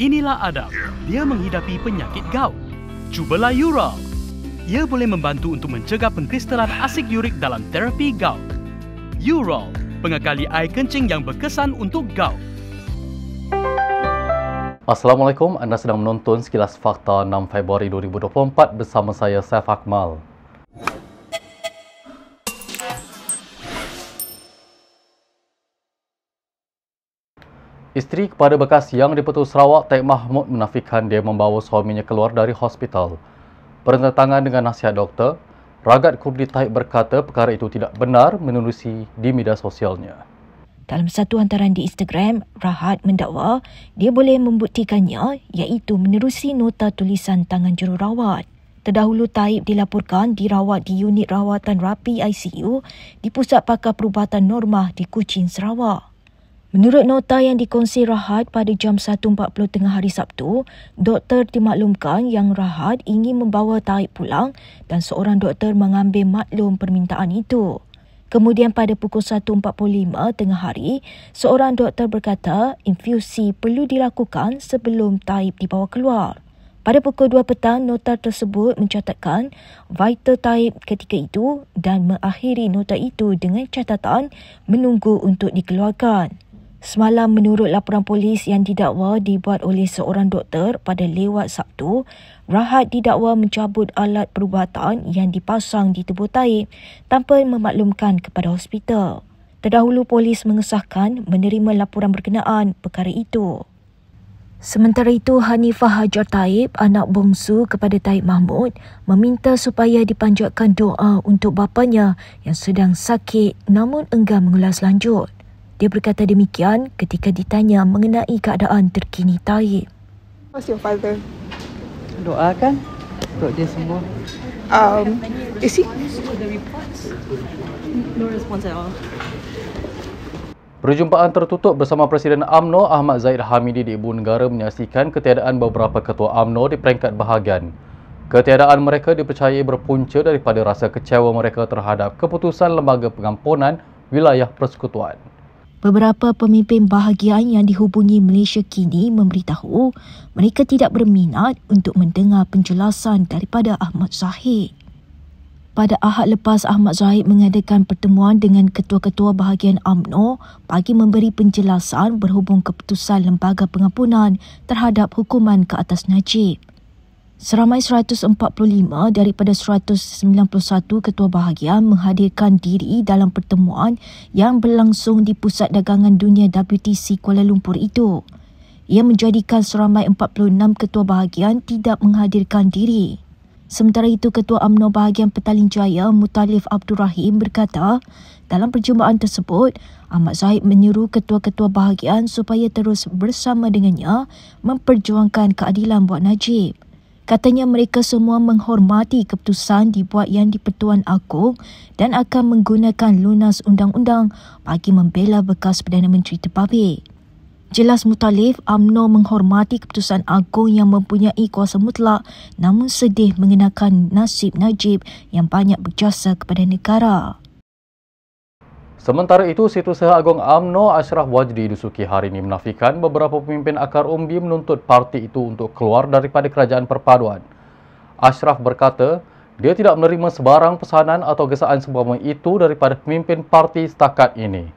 Inilah Adam. Dia menghidapi penyakit gout. Cubalah Ural. Ia boleh membantu untuk mencegah pengkristalan asid urik dalam terapi gout. Ural, pengekali air kencing yang berkesan untuk gout. Assalamualaikum, anda sedang menonton sekilas fakta 6 Februari 2024 bersama saya Saif Akmal. Isteri kepada bekas yang dipertua Sarawak, Taib Mahmud menafikan dia membawa suaminya keluar dari hospital. Bertentangan dengan nasihat doktor, Ragat Kurdi Taib berkata perkara itu tidak benar menerusi di media sosialnya. Dalam satu hantaran di Instagram, Rahat mendakwa dia boleh membuktikannya iaitu menerusi nota tulisan tangan jururawat. Terdahulu Taib dilaporkan dirawat di unit rawatan rapi ICU di Pusat Pakar Perubatan Norma di Kuching, Sarawak. Menurut nota yang dikongsi Rahat pada jam 1.40 tengah hari Sabtu, doktor dimaklumkan yang Rahat ingin membawa Taib pulang dan seorang doktor mengambil maklum permintaan itu. Kemudian pada pukul 1.45 tengah hari, seorang doktor berkata infusi perlu dilakukan sebelum Taib dibawa keluar. Pada pukul 2 petang, nota tersebut mencatatkan vital Taib ketika itu dan mengakhiri nota itu dengan catatan menunggu untuk dikeluarkan. Semalam menurut laporan polis yang didakwa dibuat oleh seorang doktor pada lewat Sabtu, Rahat didakwa mencabut alat perubatan yang dipasang di tubuh Taib tanpa memaklumkan kepada hospital. Terdahulu polis mengesahkan menerima laporan berkenaan perkara itu. Sementara itu, Hanifah Hajar Taib, anak bongsu kepada Taib Mahmud, meminta supaya dipanjatkan doa untuk bapanya yang sedang sakit namun enggan mengulas lanjut. Dia berkata demikian ketika ditanya mengenai keadaan terkini Taib. What's your father? Doa kan untuk dia semua. Um, is he? No response at all. Perjumpaan tertutup bersama Presiden AMNO Ahmad Zaid Hamidi di Ibu Negara menyaksikan ketiadaan beberapa ketua AMNO di peringkat bahagian. Ketiadaan mereka dipercayai berpunca daripada rasa kecewa mereka terhadap keputusan Lembaga Pengampunan Wilayah Persekutuan. Beberapa pemimpin bahagian yang dihubungi Malaysia kini memberitahu mereka tidak berminat untuk mendengar penjelasan daripada Ahmad Zahid. Pada ahad lepas Ahmad Zahid mengadakan pertemuan dengan ketua-ketua bahagian AMNO bagi memberi penjelasan berhubung keputusan lembaga pengampunan terhadap hukuman ke atas Najib. Seramai 145 daripada 191 ketua bahagian menghadirkan diri dalam pertemuan yang berlangsung di Pusat Dagangan Dunia WTC Kuala Lumpur itu. Ia menjadikan seramai 46 ketua bahagian tidak menghadirkan diri. Sementara itu, Ketua UMNO Bahagian Petaling Jaya Mutalif Abdul Rahim berkata, dalam perjumpaan tersebut, Ahmad Zahid menyuruh ketua-ketua bahagian supaya terus bersama dengannya memperjuangkan keadilan buat Najib. Katanya mereka semua menghormati keputusan dibuat yang di-Pertuan Agong dan akan menggunakan lunas undang-undang bagi membela bekas Perdana Menteri Terpabik. Jelas Mutalif, Amno menghormati keputusan Agong yang mempunyai kuasa mutlak namun sedih mengenakan nasib Najib yang banyak berjasa kepada negara. Sementara itu, Setiausaha Agong AMNO Ashraf Wajdi Dusuki hari ini menafikan beberapa pemimpin akar umbi menuntut parti itu untuk keluar daripada kerajaan perpaduan. Ashraf berkata, dia tidak menerima sebarang pesanan atau gesaan sebuah itu daripada pemimpin parti setakat ini.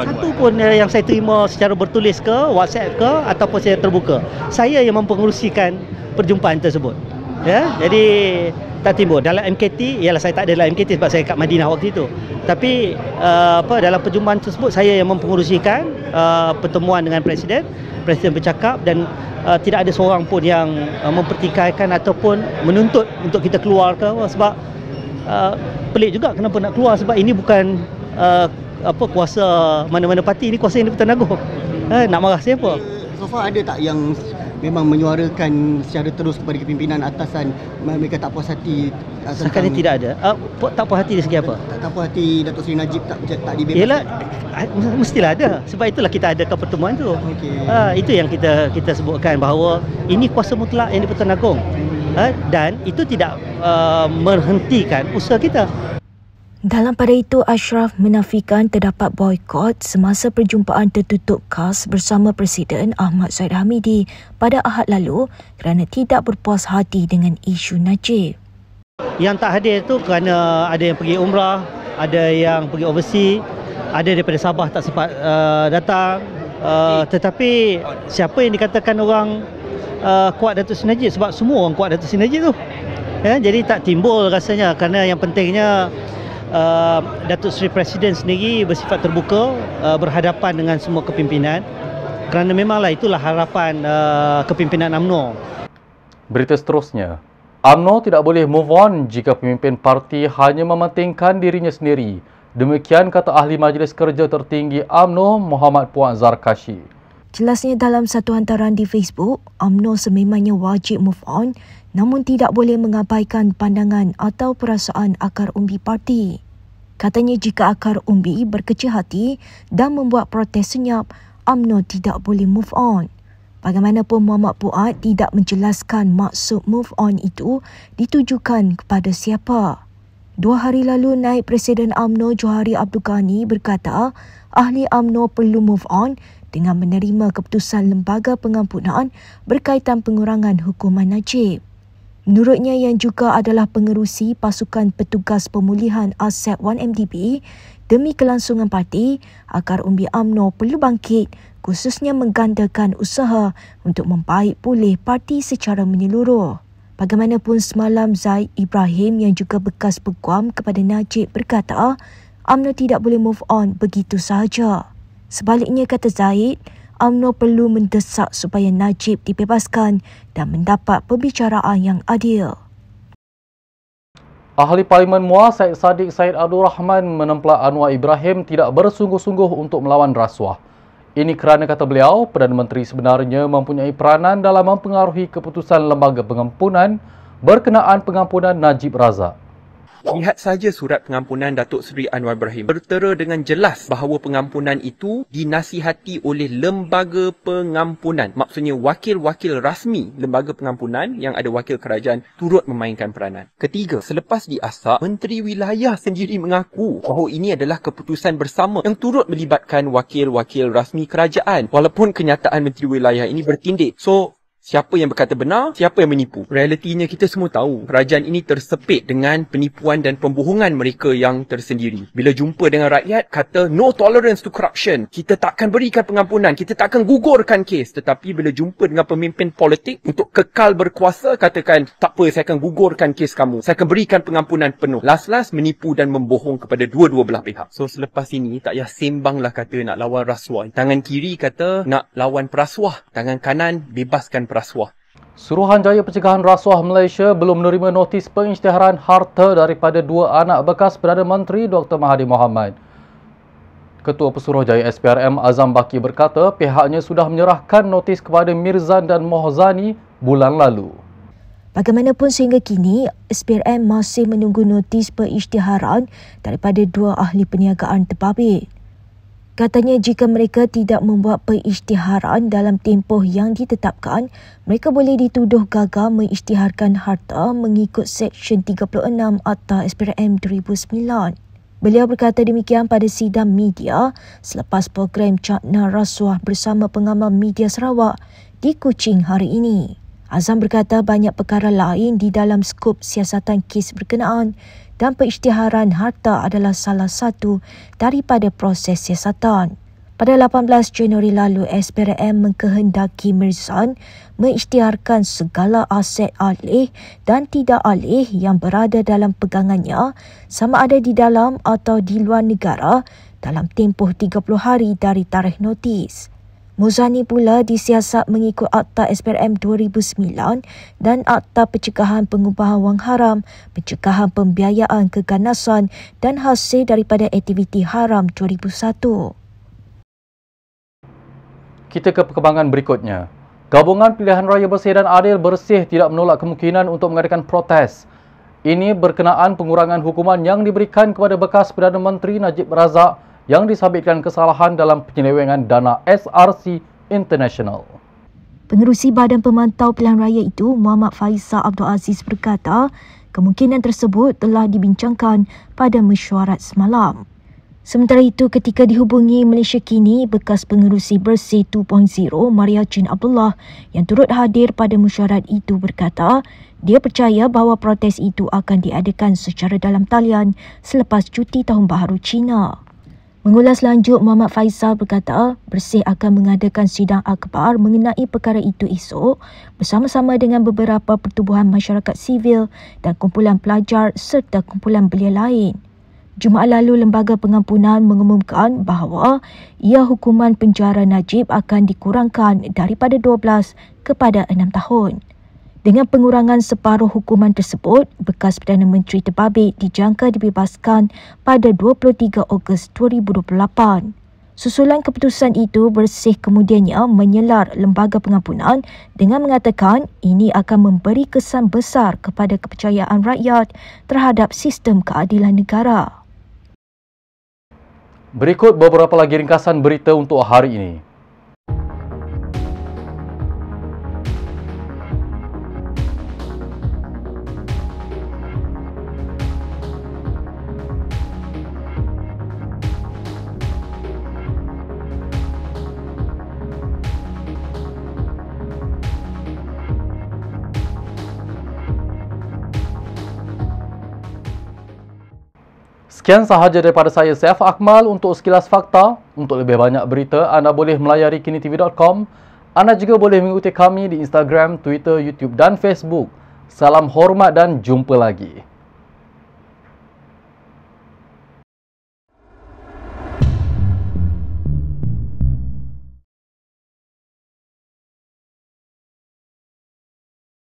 Satu pun eh, yang saya terima secara bertulis ke, WhatsApp ke ataupun saya terbuka. Saya yang mempengerusikan perjumpaan tersebut. Ya, jadi tak timbul dalam MKT ialah saya tak ada dalam MKT sebab saya kat Madinah waktu itu. Tapi uh, apa dalam perjumpaan tersebut saya yang mempengurusikan uh, pertemuan dengan presiden, presiden bercakap dan uh, tidak ada seorang pun yang uh, mempertikaikan ataupun menuntut untuk kita keluar ke sebab uh, pelik juga kenapa nak keluar sebab ini bukan uh, apa kuasa mana-mana parti ini kuasa yang di Pertanagung. Eh, nak marah siapa? So far ada tak yang memang menyuarakan secara terus kepada kepimpinan atasan mereka tak puas hati sekarang tidak ada uh, tak puas hati dari segi apa tak, tak puas hati Datuk Seri Najib tak tak dibebaskan Yalah, ah, mestilah ada sebab itulah kita ada pertemuan tu okay. uh, ah, itu yang kita kita sebutkan bahawa ini kuasa mutlak yang di Pertuan Agong uh, hmm. dan itu tidak uh, menghentikan usaha kita dalam pada itu, Ashraf menafikan terdapat boykot semasa perjumpaan tertutup khas bersama Presiden Ahmad Zahid Hamidi pada Ahad lalu kerana tidak berpuas hati dengan isu Najib. Yang tak hadir itu kerana ada yang pergi umrah, ada yang pergi overseas, ada daripada Sabah tak sempat uh, datang. Uh, tetapi siapa yang dikatakan orang uh, kuat Datuk Seri Najib? Sebab semua orang kuat Datuk Seri Najib tu. Eh, jadi tak timbul rasanya kerana yang pentingnya Uh, Datuk Seri Presiden sendiri bersifat terbuka uh, berhadapan dengan semua kepimpinan kerana memanglah itulah harapan uh, kepimpinan AMNO. Berita seterusnya, AMNO tidak boleh move on jika pemimpin parti hanya mementingkan dirinya sendiri. Demikian kata ahli majlis kerja tertinggi AMNO Muhammad Puan Zarkashi. Jelasnya dalam satu hantaran di Facebook, AMNO sememangnya wajib move on namun tidak boleh mengabaikan pandangan atau perasaan akar umbi parti. Katanya jika akar umbi berkecil hati dan membuat protes senyap, UMNO tidak boleh move on. Bagaimanapun Muhammad Puat tidak menjelaskan maksud move on itu ditujukan kepada siapa. Dua hari lalu naik Presiden UMNO Johari Abdul Ghani berkata ahli UMNO perlu move on dengan menerima keputusan lembaga pengampunan berkaitan pengurangan hukuman Najib. Menurutnya yang juga adalah pengerusi pasukan petugas pemulihan aset 1MDB demi kelangsungan parti, Akar Umbi UMNO perlu bangkit khususnya menggandakan usaha untuk membaik pulih parti secara menyeluruh. Bagaimanapun semalam Zaid Ibrahim yang juga bekas peguam kepada Najib berkata, UMNO tidak boleh move on begitu sahaja. Sebaliknya kata Zaid, UMNO perlu mendesak supaya Najib dibebaskan dan mendapat pembicaraan yang adil. Ahli Parlimen Muar Syed Sadiq Syed Abdul Rahman menemplak Anwar Ibrahim tidak bersungguh-sungguh untuk melawan rasuah. Ini kerana kata beliau, Perdana Menteri sebenarnya mempunyai peranan dalam mempengaruhi keputusan lembaga pengampunan berkenaan pengampunan Najib Razak. Lihat saja surat pengampunan Datuk Seri Anwar Ibrahim. Tertera dengan jelas bahawa pengampunan itu dinasihati oleh lembaga pengampunan. Maksudnya wakil-wakil rasmi lembaga pengampunan yang ada wakil kerajaan turut memainkan peranan. Ketiga, selepas diasak, Menteri Wilayah sendiri mengaku bahawa ini adalah keputusan bersama yang turut melibatkan wakil-wakil rasmi kerajaan. Walaupun kenyataan Menteri Wilayah ini bertindik. So, Siapa yang berkata benar, siapa yang menipu. Realitinya kita semua tahu, kerajaan ini tersepit dengan penipuan dan pembohongan mereka yang tersendiri. Bila jumpa dengan rakyat, kata no tolerance to corruption. Kita takkan berikan pengampunan, kita takkan gugurkan kes. Tetapi bila jumpa dengan pemimpin politik untuk kekal berkuasa, katakan tak apa, saya akan gugurkan kes kamu. Saya akan berikan pengampunan penuh. Last-last, menipu dan membohong kepada dua-dua belah pihak. So selepas ini, tak payah sembanglah kata nak lawan rasuah. Tangan kiri kata nak lawan perasuah. Tangan kanan bebaskan perasuah rasuah. Suruhanjaya Pencegahan Rasuah Malaysia belum menerima notis pengisytiharan harta daripada dua anak bekas Perdana Menteri Dr. Mahathir Mohamad. Ketua Pesuruhjaya SPRM Azam Baki berkata pihaknya sudah menyerahkan notis kepada Mirzan dan Mohzani bulan lalu. Bagaimanapun sehingga kini, SPRM masih menunggu notis pengisytiharan daripada dua ahli perniagaan terbabit. Katanya jika mereka tidak membuat perisytiharan dalam tempoh yang ditetapkan, mereka boleh dituduh gagal mengisytiharkan harta mengikut Seksyen 36 Akta SPRM 2009. Beliau berkata demikian pada sidang media selepas program Cakna Rasuah bersama pengamal media Sarawak di Kuching hari ini. Azam berkata banyak perkara lain di dalam skop siasatan kes berkenaan dan perisytiharan harta adalah salah satu daripada proses siasatan. Pada 18 Januari lalu, SPRM mengkehendaki Mirzan mengisytiharkan segala aset alih dan tidak alih yang berada dalam pegangannya sama ada di dalam atau di luar negara dalam tempoh 30 hari dari tarikh notis. Muzani pula disiasat mengikut Akta SPRM 2009 dan Akta Pencegahan Pengubahan Wang Haram, Pencegahan Pembiayaan Keganasan dan Hasil daripada Aktiviti Haram 2001. Kita ke perkembangan berikutnya. Gabungan Pilihan Raya Bersih dan Adil Bersih tidak menolak kemungkinan untuk mengadakan protes. Ini berkenaan pengurangan hukuman yang diberikan kepada bekas Perdana Menteri Najib Razak yang disabitkan kesalahan dalam penyelewengan dana SRC International. Pengerusi Badan Pemantau Pilihan Raya itu, Muhammad Faisal Abdul Aziz berkata, kemungkinan tersebut telah dibincangkan pada mesyuarat semalam. Sementara itu, ketika dihubungi Malaysia Kini, bekas pengerusi Bersih 2.0 Maria Chin Abdullah yang turut hadir pada mesyuarat itu berkata, dia percaya bahawa protes itu akan diadakan secara dalam talian selepas cuti tahun baharu Cina. Mengulas lanjut, Muhammad Faisal berkata, Bersih akan mengadakan sidang akbar mengenai perkara itu esok bersama-sama dengan beberapa pertubuhan masyarakat sivil dan kumpulan pelajar serta kumpulan belia lain. Jumaat lalu, Lembaga Pengampunan mengumumkan bahawa ia hukuman penjara Najib akan dikurangkan daripada 12 kepada 6 tahun. Dengan pengurangan separuh hukuman tersebut, bekas Perdana Menteri Terbabit dijangka dibebaskan pada 23 Ogos 2028. Susulan keputusan itu bersih kemudiannya menyelar lembaga pengampunan dengan mengatakan ini akan memberi kesan besar kepada kepercayaan rakyat terhadap sistem keadilan negara. Berikut beberapa lagi ringkasan berita untuk hari ini. Sekian sahaja daripada saya Saif Akmal untuk sekilas fakta. Untuk lebih banyak berita anda boleh melayari kinitv.com. Anda juga boleh mengikuti kami di Instagram, Twitter, YouTube dan Facebook. Salam hormat dan jumpa lagi.